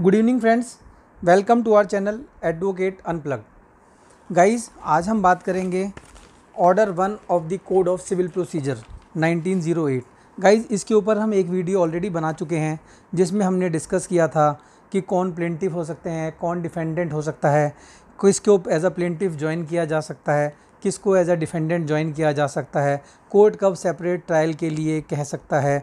good evening friends welcome to our channel advocate unplug guys आज हम बात करेंगे order one of the code of civil procedure 1908 guys इसके ऊपर हम एक वीडियो ऑलरेडी बना चुके हैं जिसमें हमने डिस्कस किया था कि कौन प्लेंटिव हो सकते हैं कौन डिफेंडेंट हो सकता है किसके ऊपर एज अ प्लेंटिव ज्वाइन किया जा सकता है किसको एज अ डिफेंडेंट ज्वाइन किया जा सकता है कोर्ट कब सेपरेट ट्रायल के लिए कह सकता है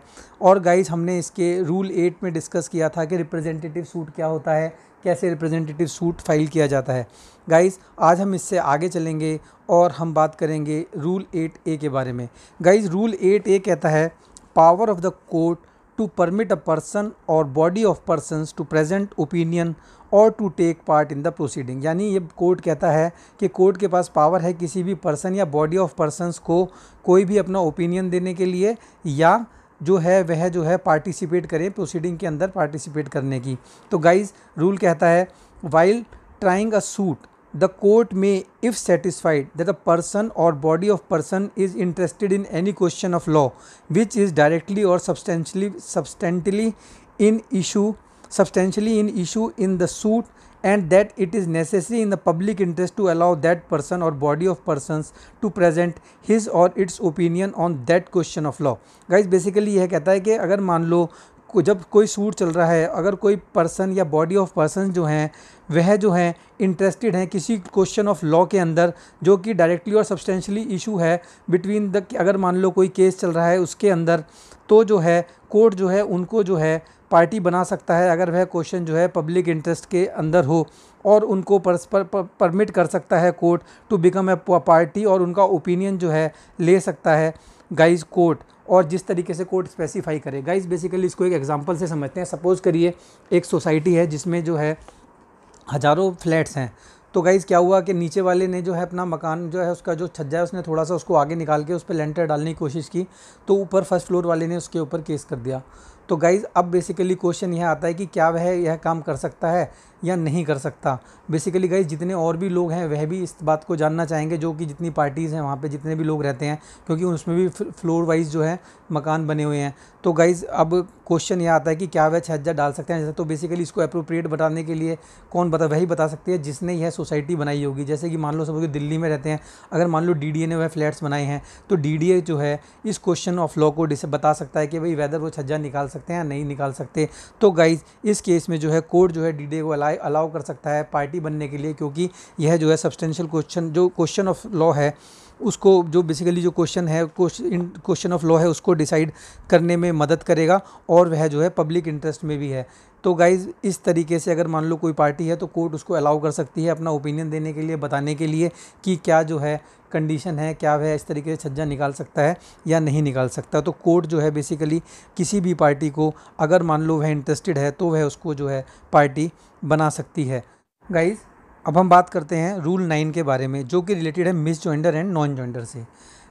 और गाइज हमने इसके रूल एट में डिस्कस किया था कि रिप्रेजेंटेटिव सूट क्या होता है कैसे रिप्रेजेंटेटिव सूट फाइल किया जाता है गाइस आज हम इससे आगे चलेंगे और हम बात करेंगे रूल एट ए के बारे में गाइस रूल एट ए कहता है power of the court to permit a person और body of person to present opinion और to take part in the proceeding यानी ये कोर्ट कहता है कि कोर्ट के पास पावर है किसी भी पर्सन या बॉडी ऑफ पर्सनस को कोई भी अपना ओपिनियन देने के लिए या जो है वह जो है पार्टिसिपेट करें प्रोसीडिंग के अंदर पार्टिसिपेट करने की तो गाइज रूल कहता है while trying a suit the court may if satisfied that the person or body of person is interested in any question of law which is directly or substantially substantially in issue substantially in issue in the suit and that it is necessary in the public interest to allow that person or body of persons to present his or its opinion on that question of law guys basically यह कहता है कि अगर मान लो को जब कोई suit चल रहा है अगर कोई पर्सन या बॉडी ऑफ पर्सन जो हैं वह जो हैं इंटरेस्टेड हैं किसी क्वेश्चन ऑफ लॉ के अंदर जो कि डायरेक्टली और सब्सटेंशली इशू है बिटवीन द अगर मान लो कोई केस चल रहा है उसके अंदर तो जो है कोर्ट जो है उनको जो है पार्टी बना सकता है अगर वह क्वेश्चन जो है पब्लिक इंटरेस्ट के अंदर हो और उनको परस्पर परमिट कर सकता है court to become a party और उनका ओपिनियन जो है ले सकता है गाइज कोट और जिस तरीके से कोर्ट स्पेसिफाई करे गाइज बेसिकली इसको एक एग्जाम्पल से समझते हैं सपोज़ करिए एक सोसाइटी है जिसमें जो है हज़ारों फ्लैट्स हैं तो गाइज़ क्या हुआ कि नीचे वाले ने जो है अपना मकान जो है उसका जो छज्जा है उसने थोड़ा सा उसको आगे निकाल के उस पर लेंटर डालने की कोशिश की तो ऊपर फर्स्ट फ्लोर वाले ने उसके ऊपर केस कर दिया तो गाइज़ अब बेसिकली क्वेश्चन यह आता है कि क्या वह यह काम कर सकता है या नहीं कर सकता बेसिकली गाइज जितने और भी लोग हैं वह भी इस बात को जानना चाहेंगे जो कि जितनी पार्टीज़ हैं वहाँ पे जितने भी लोग रहते हैं क्योंकि उसमें भी फ्लोर वाइज जो है मकान बने हुए हैं तो गाइज़ अब क्वेश्चन यह आता है कि क्या वह छज्जा डाल सकते हैं जैसे तो बेसिकली इसको अप्रोप्रिएट बताने के लिए कौन बता वही बता सकती है जिसने यह सोसाइटी बनाई होगी जैसे कि मान लो सब दिल्ली में रहते हैं अगर मान लो डी ने वह फ्लैट्स बनाए हैं तो डी जो है इस क्वेश्चन ऑफ लॉ को बता सकता है कि भाई वेदर वो छज्जा निकाल सकते हैं या नहीं निकाल सकते तो गाइज़ इस केस में जो है कोर्ट जो है डी को अलाय अलाउ कर सकता है पार्टी बनने के लिए क्योंकि यह जो है सब्सटेंशियल क्वेश्चन जो क्वेश्चन ऑफ लॉ है उसको जो बेसिकली जो क्वेश्चन है क्वेश्चन ऑफ लॉ है उसको डिसाइड करने में मदद करेगा और वह जो है पब्लिक इंटरेस्ट में भी है तो गाइज इस तरीके से अगर मान लो कोई पार्टी है तो कोर्ट उसको अलाउ कर सकती है अपना ओपिनियन देने के लिए बताने के लिए कि क्या जो है कंडीशन है क्या वह इस तरीके से छज्जा निकाल सकता है या नहीं निकाल सकता तो कोर्ट जो है बेसिकली किसी भी पार्टी को अगर मान लो वह इंटरेस्टेड है तो वह उसको जो है पार्टी बना सकती है गाइज़ अब हम बात करते हैं रूल नाइन के बारे में जो कि रिलेटेड है misjoinder and non joinder से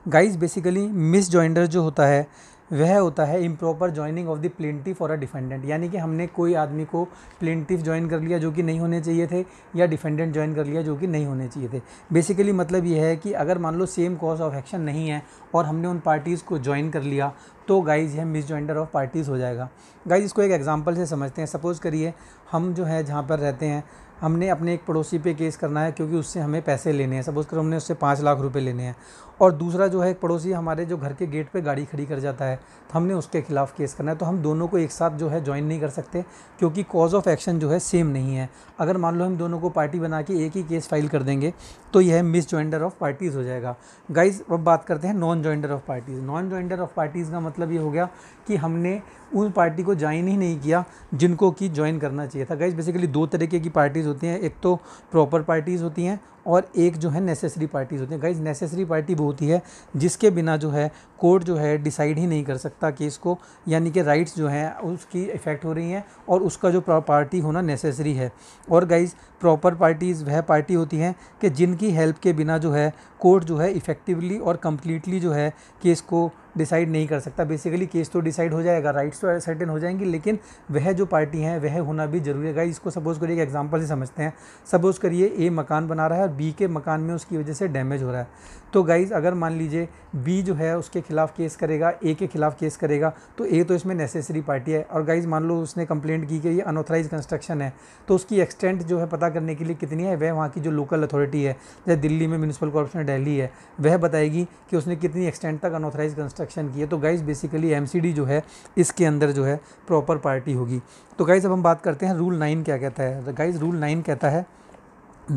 गाइस बेसिकली मिस जॉइंडर जो होता है वह होता है improper joining of the plaintiff और अ डिफेंडेंट यानी कि हमने कोई आदमी को प्लेंटिव ज्वाइन कर लिया जो कि नहीं होने चाहिए थे या डिफेंडेंट ज्वाइन कर लिया जो कि नहीं होने चाहिए थे बेसिकली मतलब यह है कि अगर मान लो सेम कॉज ऑफ एक्शन नहीं है और हमने उन पार्टीज़ को ज्वाइन कर लिया तो गाइज यह मिस जॉइंडर ऑफ पार्टीज़ हो जाएगा गाइज इसको एक एग्जाम्पल से समझते हैं सपोज़ करिए हम जो है जहाँ पर रहते हैं हमने अपने एक पड़ोसी पे केस करना है क्योंकि उससे हमें पैसे लेने हैं सपोज़ करो हमने उससे पाँच लाख रुपए लेने हैं और दूसरा जो है एक पड़ोसी हमारे जो घर के गेट पे गाड़ी खड़ी कर जाता है तो हमने उसके खिलाफ केस करना है तो हम दोनों को एक साथ जो है ज्वाइन नहीं कर सकते क्योंकि कॉज ऑफ एक्शन जो है सेम नहीं है अगर मान लो हम दोनों को पार्टी बना के एक ही केस फाइल कर देंगे तो यह मिस ज्वाइंडर ऑफ पार्टीज़ हो जाएगा गाइज अब बात करते हैं non joinder of parties non joinder of parties का मतलब ये हो गया कि हमने उन पार्टी को ज्वाइन ही नहीं किया जिनको कि ज्वाइन करना चाहिए था गाइज बेसिकली दो तरीके की पार्टीज़ होती हैं एक तो प्रॉपर पार्टीज़ होती हैं और एक जो है नेसेसरी पार्टीज़ होती हैं गाइज नेसेसरी पार्टी वो होती है जिसके बिना जो है कोर्ट जो है डिसाइड ही नहीं कर सकता केस को यानी कि राइट्स जो हैं उसकी इफ़ेक्ट हो रही हैं और उसका जो पार्टी होना नेसेसरी है और गाइज प्रॉपर पार्टीज़ वह पार्टी होती हैं कि जिनकी हेल्प के बिना जो है कोर्ट जो है इफ़ेक्टिवली और कम्प्लीटली जो है केस को डिसाइड नहीं कर सकता बेसिकली केस तो डिसाइड हो जाएगा राइट्स तो सर्टेन हो जाएंगी लेकिन वह जो पार्टी हैं वह होना भी जरूरी है इसको सपोज़ करिए एक एग्जांपल से समझते हैं सपोज़ करिए ए मकान बना रहा है और बी के मकान में उसकी वजह से डैमेज हो रहा है तो गाइज़ अगर मान लीजिए बी जो है उसके खिलाफ़ केस करेगा ए के खिलाफ केस करेगा तो ए तो इसमें नेसेसरी पार्टी है और गाइज़ मान लो उसने कंप्लेंट की कि ये अनऑथराइज कंस्ट्रक्शन है तो उसकी एक्सटेंट जो है पता करने के लिए कितनी है वह वहाँ की जो लोकल अथॉरिटी है जैसे दिल्ली में म्यूनसिपल कॉर्पोरेशन डेली है वह बताएगी कि उसने कितनी एक्सटेंट तक अनऑथराइज कंस्ट्रक्शन की है तो गाइज बेसिकली एम जो है इसके अंदर जो है प्रॉपर पार्टी होगी तो गाइज अब हम बात करते हैं रूल नाइन क्या कहता है गाइज रूल नाइन कहता है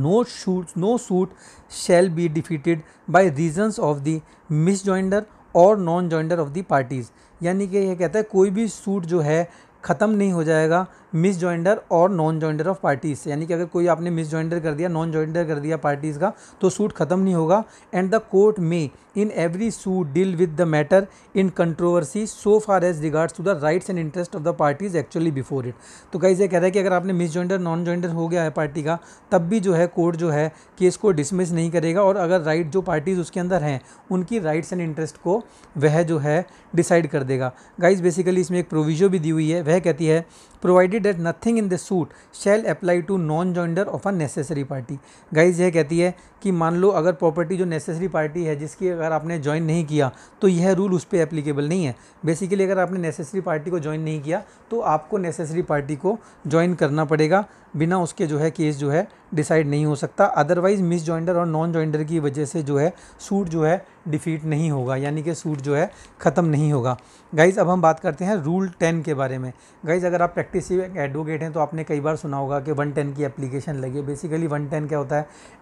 no shoot no suit suit be defeated by by of the mis misjoinder और non joinder of the parties यानी कि यह कहता है कोई भी सूट जो है ख़त्म नहीं हो जाएगा मिस जॉइंडर और नॉन जॉइंडर ऑफ पार्टीज यानी कि अगर कोई आपने मिस जॉइंडर कर दिया नॉन जॉइंडर कर दिया पार्टीज़ का तो सूट ख़त्म नहीं होगा and the court may in every suit deal with the matter in controversy so far as regards to the rights and interest of the parties actually before it तो कहीं से कह रहा है कि अगर आपने मिस जॉइंडर नॉन जॉइंडर हो गया है पार्टी का तब भी जो है कोर्ट जो है केस को डिसमिस नहीं करेगा और अगर राइट जो पार्टीज़ उसके अंदर हैं उनकी राइट्स एंड इंटरेस्ट को वह जो है डिसाइड कर देगा गाइज बेसिकली इसमें एक प्रोविजो भी दी हुई है वह कहती है provided that nothing in the suit shall apply to non joinder of a necessary party guys यह कहती है कि मान लो अगर प्रॉपर्टी जो नेसेसरी पार्टी है जिसकी अगर आपने ज्वाइन नहीं किया तो यह रूल उस पर एप्लीकेबल नहीं है बेसिकली अगर आपने नेसेसरी पार्टी को ज्वाइन नहीं किया तो आपको नेसेसरी पार्टी को ज्वाइन करना पड़ेगा बिना उसके जो है केस जो है डिसाइड नहीं हो सकता अदरवाइज मिस जॉइंडर और नॉन जॉइंडर की वजह से जो है सूट जो है डिफ़ीट नहीं होगा यानी कि सूट जो है ख़त्म नहीं होगा गाइज़ अब हम बात करते हैं रूल टेन के बारे में गाइज़ अगर आप प्रैक्टिस एडवोकेट हैं तो आपने कई बार सुना होगा कि वन टेन की एप्लीकेशन लगी बेसिकली वन टेन क्या होता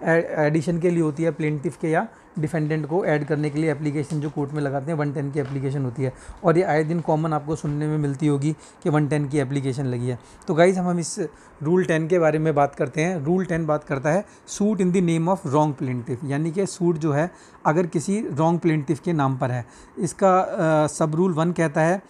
है एडिशन के लिए होती है प्लेंटिफ के या डिफेंडेंट को ऐड करने के लिए एप्लीकेशन जो कोर्ट में लगाते हैं वन टेन की एप्लीकेशन होती है और ये आए दिन कॉमन आपको सुनने में मिलती होगी कि वन टेन की एप्लीकेशन लगी है तो गाइज़ हम हम इस रूल टेन के बारे में बात करते हैं रूल टेन बात करता है suit in the name of wrong plaintiff यानी कि सूट जो है अगर किसी रॉन्ग प्लेंटिव के नाम पर है इसका सब रूल वन कहता है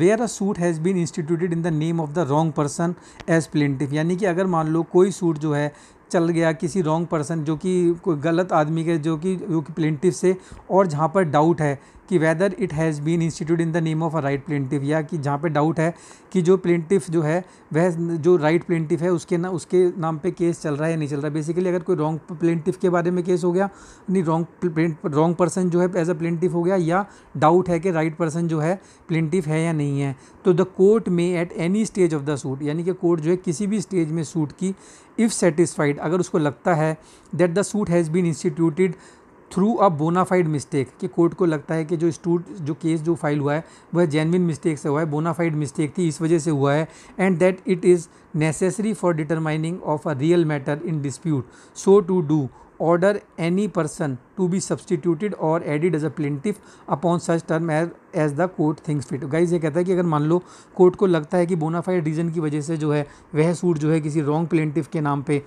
where a suit has been instituted in the name of the wrong person as plaintiff यानी कि अगर मान लो कोई सूट जो है चल गया किसी रॉन्ग पर्सन जो कि कोई गलत आदमी के जो कि जो कि प्लेंटिव से और जहाँ पर डाउट है कि whether it has been institute in the name of a right plaintiff या कि जहाँ पे डाउट है कि जो प्लेंटिव जो है वह जो राइट प्लेंटिव है उसके ना उसके नाम पे केस चल रहा है या नहीं चल रहा है बेसिकली अगर कोई रॉन्ग प्लेंटिव के बारे में केस हो गया नहीं रॉन्ग रॉन्ग पर्सन जो है एज अ प्लेंटिव हो गया या डाउट है कि राइट पर्सन जो है प्लेंटिव है या नहीं है तो the court may at any stage of the suit यानी कि कोर्ट जो है किसी भी स्टेज में सूट की इफ़ सेटिस्फाइड अगर उसको लगता है that the suit has been instituted through a bona fide mistake कि कोर्ट को लगता है कि जो स्टूड जो केस जो फाइल हुआ है वह जेनविन मिस्टेक से हुआ है बोनाफाइड मिस्टेक थी इस वजह से हुआ है and that it is necessary for determining of a real matter in dispute so to do order any person to be substituted और added as a plaintiff upon such term as as the court thinks fit guys ये कहता है कि अगर मान लो court को लगता है कि बोनाफाइड रीज़न की वजह से जो है वह सूट जो है किसी रॉन्ग प्लेंटिफ के नाम पे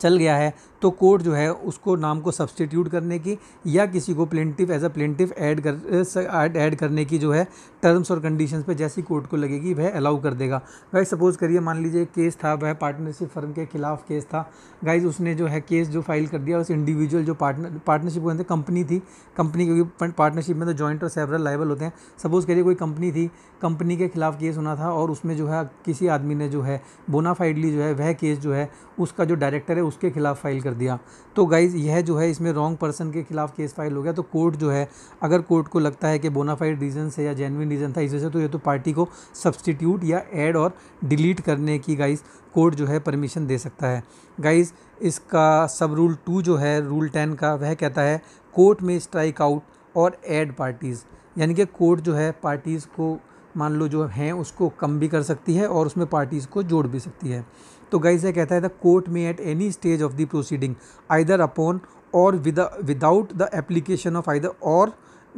चल गया है तो कोर्ट जो है उसको नाम को सब्सटीट्यूट करने की या किसी को plaintiff as a plaintiff add कर ऐड करने की जो है टर्म्स और कंडीशंस पे जैसी कोर्ट को लगेगी वह अलाउ कर देगा गाइज सपोज़ करिए मान लीजिए केस था वह पार्टनरशिप फर्म के खिलाफ केस था गाइज उसने जो है केस जो फाइल कर दिया उस इंडिविजुअल जो पार्टनर पार्टनरशिप होते कंपनी थी कंपनी क्योंकि पार्टनरशिप में तो जॉइंट और सेवरल लाइबल होते हैं सपोज़ करिए कोई कंपनी थी कंपनी के खिलाफ केस होना था और उसमें जो है किसी आदमी ने जो है बोनाफाइडली जो है वह केस जो है उसका जो डायरेक्टर है उसके खिलाफ़ फ़ाइल कर दिया तो गाइज़ यह जो है इसमें रॉन्ग पर्सन के खिलाफ केस फाइल हो गया तो कोर्ट जो है अगर कोर्ट को लगता है कि बोनाफाइड रीज़न से या जेनविन रीज़न था इस वजह से तो ये तो पार्टी को सब्सटीट्यूट या एड और डिलीट करने की गाइज़ कोर्ट जो है परमिशन दे सकता है गाइज़ इसका सब रूल टू जो है रूल टेन का वह कहता है कोर्ट में स्ट्राइक आउट और एड पार्टीज़ यानी कि कोर्ट जो है पार्टीज़ को मान लो जो हैं उसको कम भी कर सकती है और उसमें पार्टीज़ को जोड़ भी सकती है तो गई से कहता है the court may at any stage of the proceeding either upon और without the application of either और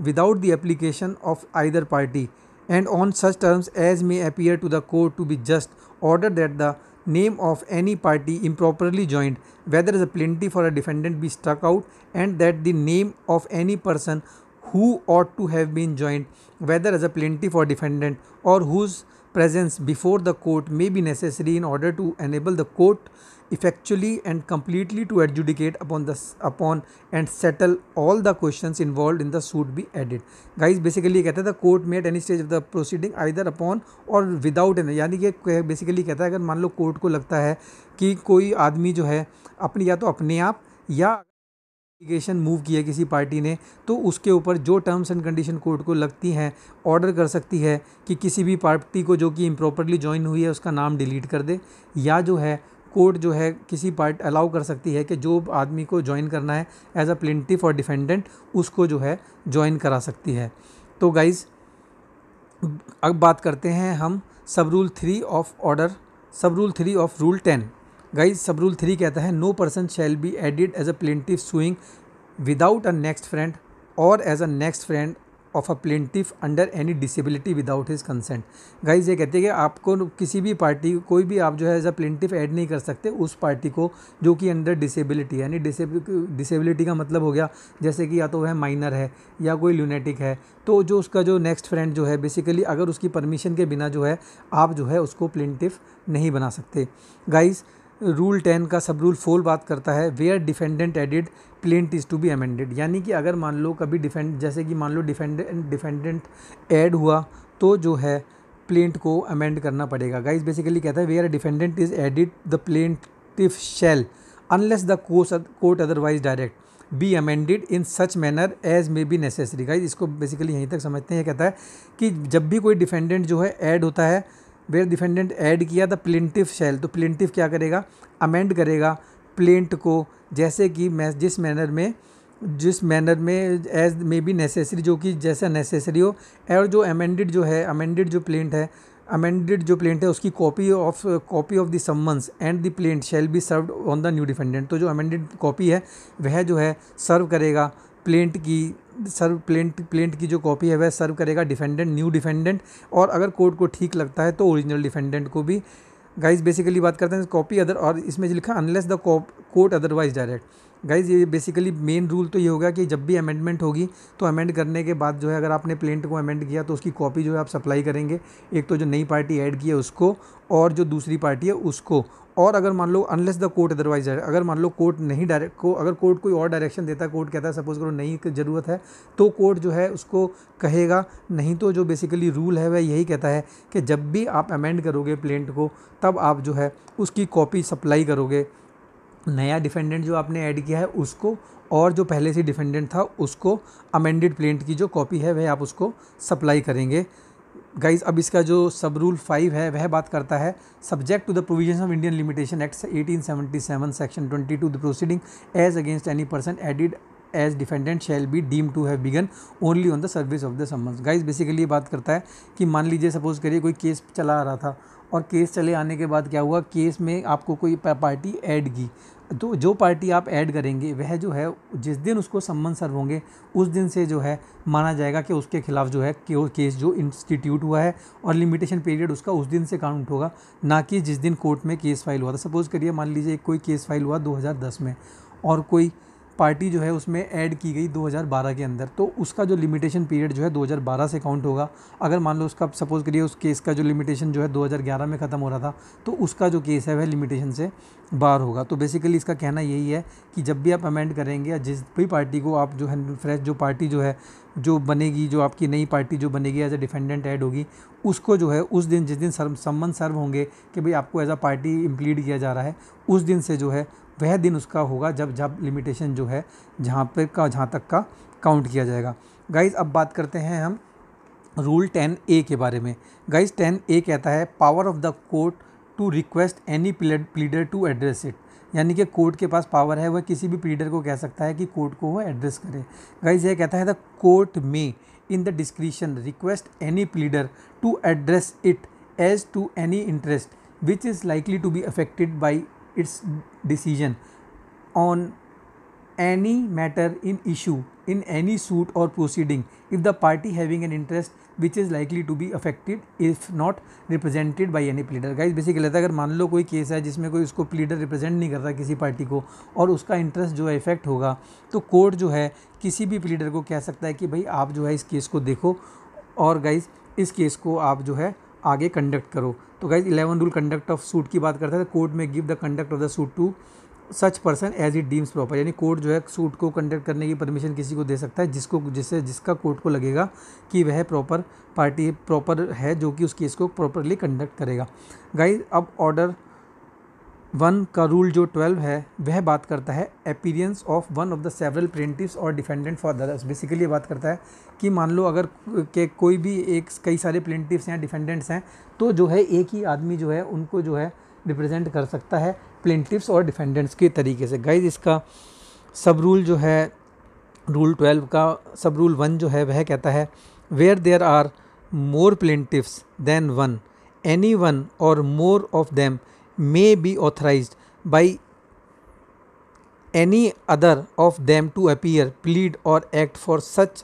without the application of either party and on such terms as may appear to the court to be just order that the name of any party improperly joined whether is a plaintiff for a defendant be struck out and that the name of any person who ought to have been joined whether is a plaintiff for defendant और whose presence before the court may be necessary in order to enable the court effectually and completely to adjudicate upon the upon and settle all the questions involved in the suit be added guys basically kehta hai the court may at any stage of the proceeding either upon or without any yani ki basically kehta hai agar मान lo court ko lagta hai ki koi aadmi jo hai apni ya to apne aap ya application move की है किसी party ने तो उसके ऊपर जो terms and condition court को लगती हैं ऑर्डर कर सकती है कि किसी भी पार्टी को जो कि इम्प्रॉपरली ज्वाइन हुई है उसका नाम डिलीट कर दे या जो है कोर्ट जो है किसी पार्ट अलाउ कर सकती है कि जो आदमी को ज्वाइन करना है एज अ प्लेंटिफ और डिफेंडेंट उसको जो है ज्वाइन करा सकती है तो गाइज़ अब बात करते हैं हम sub rule three of order sub rule three of rule ten guys sub rule three कहता है no person shall be added as a plaintiff suing without a next friend और as a next friend of a plaintiff under any disability without his consent guys ये कहते हैं कि आपको किसी भी पार्टी कोई भी आप जो है एज अ प्लेंटिव ऐड नहीं कर सकते उस पार्टी को जो कि अंडर डिसेबिलिटी यानी डिसेबिलिटी का मतलब हो गया जैसे कि या तो वह माइनर है या कोई ल्यूनेटिक है तो जो उसका जो नेक्स्ट फ्रेंड जो है बेसिकली अगर उसकी परमिशन के बिना जो है आप जो है उसको प्लेंटिव नहीं बना सकते गाइज़ रूल टेन का सब रूल फोर बात करता है where defendant added plaint is to be amended यानी कि अगर मान लो कभी डिफेंड जैसे कि मान लो डिफेंडेंट डिफेंडेंट एड हुआ तो जो है प्लेंट को अमेंड करना पड़ेगा गाइज बेसिकली कहता है where defendant is added the plaintiff shall unless the court otherwise direct be amended in such manner as may be necessary guys इसको बेसिकली यहीं तक समझते हैं कहता है कि जब भी कोई डिफेंडेंट जो है ऐड होता है वेयर डिफेंडेंट ऐड किया द प्लेंटिव शैल तो प्लेंटिव क्या करेगा अमेंड करेगा प्लेंट को जैसे कि मैं जिस मैनर में जिस मैनर में एज मे बी नेसेसरी जो कि जैसा नेसेसरी हो और जो अमेंडेड जो है अमेंडेड जो प्लेंट है अमेंडेड जो प्लेंट है उसकी copy of copy of the summons and the plaint shall be served on the new defendant तो जो अमेंडेड कॉपी है वह जो है सर्व करेगा प्लेंट की सर्व प्लेंट प्लेंट की जो कॉपी है वह सर्व करेगा डिफेंडेंट न्यू डिफेंडेंट और अगर कोर्ट को ठीक लगता है तो ओरिजिनल डिफेंडेंट को भी गाइज बेसिकली बात करते हैं कॉपी अदर और इसमें लिखा unless the court otherwise direct guys ये बेसिकली मेन रूल तो ये होगा कि जब भी अमेंडमेंट होगी तो अमेंड करने के बाद जो है अगर आपने प्लेंट को अमेंड किया तो उसकी कॉपी जो है आप सप्लाई करेंगे एक तो जो नई पार्टी ऐड की है उसको और जो दूसरी पार्टी है उसको और अगर मान लो अनलेस द कोर्ट अदरवाइज अगर मान लो कोर्ट नहीं डायरेक्ट को अगर कोर्ट कोई और डायरेक्शन देता है कोर्ट कहता है सपोज करो नहीं ज़रूरत है तो कोर्ट जो है उसको कहेगा नहीं तो जो बेसिकली रूल है वह यही कहता है कि जब भी आप अमेंड करोगे प्लेंट को तब आप जो है उसकी कॉपी सप्लाई करोगे नया डिफेंडेंट जो आपने ऐड किया है उसको और जो पहले से डिफेंडेंट था उसको अमेंडेड प्लेंट की जो कॉपी है वह आप उसको सप्लाई करेंगे गाइज अब इसका जो सब रूल फाइव है वह बात करता है subject to the provision of Indian limitation act 1877 section 22 the proceeding as against any person added as defendant shall be deem to have begun only on the service of the summons guys basically ये बात करता है कि मान लीजिए suppose करिए कोई case चला आ रहा था और केस चले आने के बाद क्या हुआ केस में आपको कोई पार्टी ऐड की तो जो पार्टी आप ऐड करेंगे वह जो है जिस दिन उसको सम्मन सर्व होंगे उस दिन से जो है माना जाएगा कि उसके खिलाफ जो है केस जो इंस्टीट्यूट हुआ है और लिमिटेशन पीरियड उसका उस दिन से काउंट होगा ना कि जिस दिन कोर्ट में केस फाइल हुआ था सपोज़ करिए मान लीजिए कोई केस फाइल हुआ 2010 में और कोई पार्टी जो है उसमें ऐड की गई 2012 के अंदर तो उसका जो लिमिटेशन पीरियड जो है 2012 से काउंट होगा अगर मान लो उसका सपोज़ करिए उस केस का जो लिमिटेशन जो है 2011 में ख़त्म हो रहा था तो उसका जो केस है वह लिमिटेशन से बाहर होगा तो बेसिकली इसका कहना यही है कि जब भी आप अमेंड करेंगे या जिस भी पार्टी को आप जो है फ्रेश जो पार्टी जो है जो बनेगी जो आपकी नई पार्टी जो बनेगी एज ए डिफेंडेंट ऐड होगी उसको जो है उस दिन जिस दिन सम्मन सर्व होंगे कि भाई आपको एज आ पार्टी इम्प्लीट किया जा रहा है उस दिन से जो है वह दिन उसका होगा जब जब लिमिटेशन जो है जहाँ पर का जहाँ तक का काउंट किया जाएगा गाइज अब बात करते हैं हम रूल टेन ए के बारे में गाइज टेन ए कहता है power of the court to request any pleader to address it यानी कि कोर्ट के पास पावर है वह किसी भी प्लीडर को कह सकता है कि कोर्ट को वह एड्रेस करे गाइज यह कहता है the court may in the discretion request any pleader to address it as to any interest which is likely to be affected by its decision on any matter in issue in any suit or proceeding if the party having an interest which is likely to be affected if not represented by any pleader guys basically अगर मान लो कोई case है जिसमें कोई उसको pleader represent नहीं कर रहा किसी पार्टी को और उसका इंटरेस्ट जो है इफेक्ट होगा तो कोर्ट जो है किसी भी प्लीडर को कह सकता है कि भाई आप जो है इस केस को देखो और गाइस इस केस को आप जो है आगे कंडक्ट करो तो guys eleven rule conduct of suit की बात करता है कोर्ट तो may give the conduct of the suit to such person as it deems proper यानी कोर्ट जो है सूट को कंडक्ट करने की परमिशन किसी को दे सकता है जिसको जिससे जिसका कोर्ट को लगेगा कि वह प्रॉपर पार्टी प्रॉपर है जो कि उस केस को प्रॉपरली कंडक्ट करेगा गाइज अब ऑर्डर वन का रूल जो ट्वेल्व है वह बात करता है appearance of one of the several plaintiffs और डिफेंडेंट फॉर ददर्स बेसिकली बात करता है कि मान लो अगर के कोई भी एक कई सारे प्लेंटिवस हैं डिफेंडेंट्स हैं तो जो है एक ही आदमी जो है उनको जो है रिप्रेजेंट कर सकता है प्लेंटिव्स और डिफेंडेंट्स के तरीके से गाइज इसका सब रूल जो है रूल ट्वेल्व का सब रूल वन जो है वह कहता है where there are more plaintiffs than one any one और more of them may be authorized by any other of them to appear, plead or act for such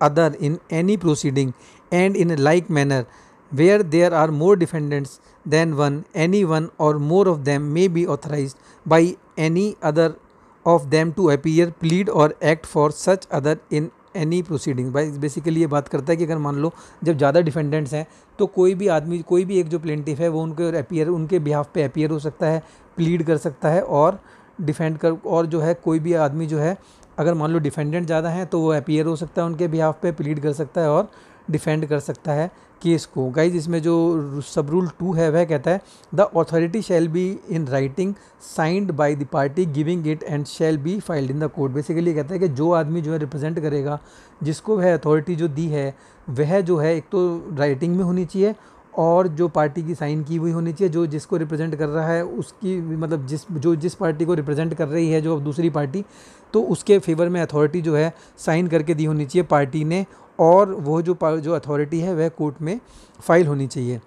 other in any proceeding and in a like manner where there are more defendants than one, any one or more of them may be authorized by any other of them to appear, plead or act for such other in any proceeding भाई basically ये बात करता है कि अगर मान लो जब ज़्यादा डिफेंडेंट्स हैं तो कोई भी आदमी कोई भी एक जो प्लेंटिफ है वो उनके अपियर उनके बिहाफ पे अपियर हो सकता है प्लीड कर सकता है और डिफेंड कर और जो है कोई भी आदमी जो है अगर मान लो डिफेंडेंट ज़्यादा हैं तो वो अपियर हो सकता है उनके बिहाफ पे प्लीड कर सकता है और डिफेंड कर सकता है केस को गाइज इसमें जो सब रूल टू है वह कहता है the authority shall be in writing signed by the party giving it and shall be filed in the court basically कहता है कि जो आदमी जो है रिप्रेजेंट करेगा जिसको वह अथॉरिटी जो दी है वह जो है एक तो राइटिंग में होनी चाहिए और जो पार्टी की साइन की हुई होनी चाहिए जो जिसको रिप्रेजेंट कर रहा है उसकी मतलब जिस जो जिस पार्टी को रिप्रेजेंट कर रही है जो अब दूसरी पार्टी तो उसके फेवर में अथॉरिटी जो है साइन करके दी होनी चाहिए पार्टी ने और वो जो जो अथॉरिटी है वह कोर्ट में फाइल होनी चाहिए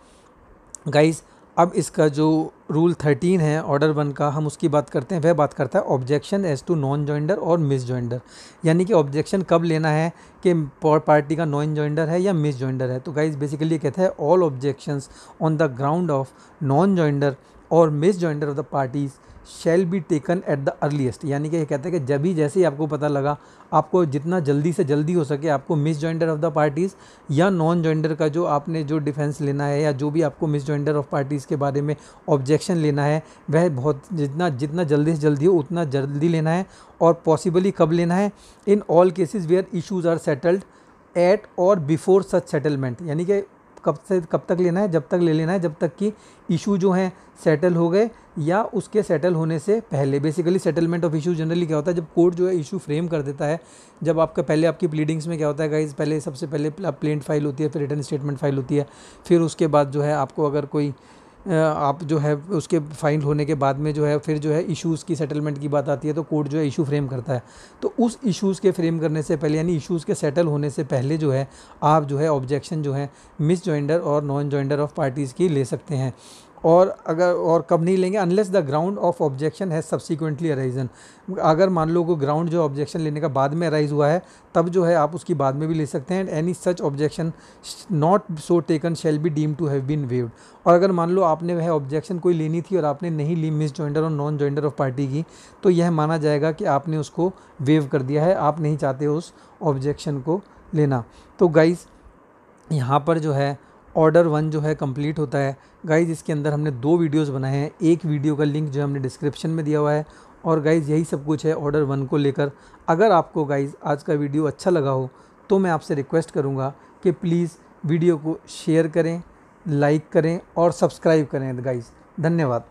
गाइस अब इसका जो रूल थर्टीन है ऑर्डर वन का हम उसकी बात करते हैं वह बात करता है objection as to non joinder और मिस जॉइंडर यानी कि ऑब्जेक्शन कब लेना है कि पार्टी का नॉन जॉइंडर है या मिस जॉइंडर है तो गाइज बेसिकली कहता है all objections on the ground of non joinder और misjoinder of the parties shall be taken at the earliest यानी कि ये कहते हैं कि जब ही जैसे ही आपको पता लगा आपको जितना जल्दी से जल्दी हो सके आपको misjoinder of the parties या नॉन जॉइंडर का जो आपने जो डिफेंस लेना है या जो भी आपको मिस जॉइंडर ऑफ पार्टीज़ के बारे में ऑब्जेक्शन लेना है वह बहुत जितना जितना जल्दी से जल्दी हो उतना जल्दी लेना है और पॉसिबली कब लेना है in all cases where issues are settled at और बिफोर सच सेटलमेंट यानी कि कब से कब तक लेना है जब तक ले लेना है जब तक कि इशू जो हैं सेटल हो गए या उसके सेटल होने से पहले basically settlement of issue generally क्या होता है जब कोर्ट जो है इशू फ्रेम कर देता है जब आपका पहले आपकी प्लीडिंग्स में क्या होता है गाइज पहले सबसे पहले प्लेंट फाइल होती है फिर रिटर्न स्टेटमेंट फाइल होती है फिर उसके बाद जो है आपको अगर कोई आप जो है उसके फाइल होने के बाद में जो है फिर जो है इश्यूज़ की सेटलमेंट की बात आती है तो कोर्ट जो है इशू फ्रेम करता है तो उस इश्यूज़ के फ्रेम करने से पहले यानी इश्यूज़ के सेटल होने से पहले जो है आप जो है ऑब्जेक्शन जो है मिस जॉइंडर और नॉन जॉइंडर ऑफ पार्टीज़ की ले सकते हैं और अगर और कब नहीं लेंगे unless the ground of objection has subsequently arisen अगर मान लो को ग्राउंड जो ऑब्जेक्शन लेने का बाद में अराइज हुआ है तब जो है आप उसकी बाद में भी ले सकते हैं and any such objection not so taken shall be deem to have been waived और अगर मान लो आपने वह ऑब्जेक्शन कोई लेनी थी और आपने नहीं ली मिस जॉइंडर और नॉन जॉइंडर ऑफ पार्टी की तो यह माना जाएगा कि आपने उसको वेव कर दिया है आप नहीं चाहते उस ऑब्जेक्शन को लेना तो गाइज़ यहाँ पर जो है ऑर्डर वन जो है कंप्लीट होता है गाइज इसके अंदर हमने दो वीडियोस बनाए हैं एक वीडियो का लिंक जो हमने डिस्क्रिप्शन में दिया हुआ है और गाइज यही सब कुछ है ऑर्डर वन को लेकर अगर आपको गाइज आज का वीडियो अच्छा लगा हो तो मैं आपसे रिक्वेस्ट करूँगा कि प्लीज़ वीडियो को शेयर करें लाइक करें और सब्सक्राइब करें गाइज़ धन्यवाद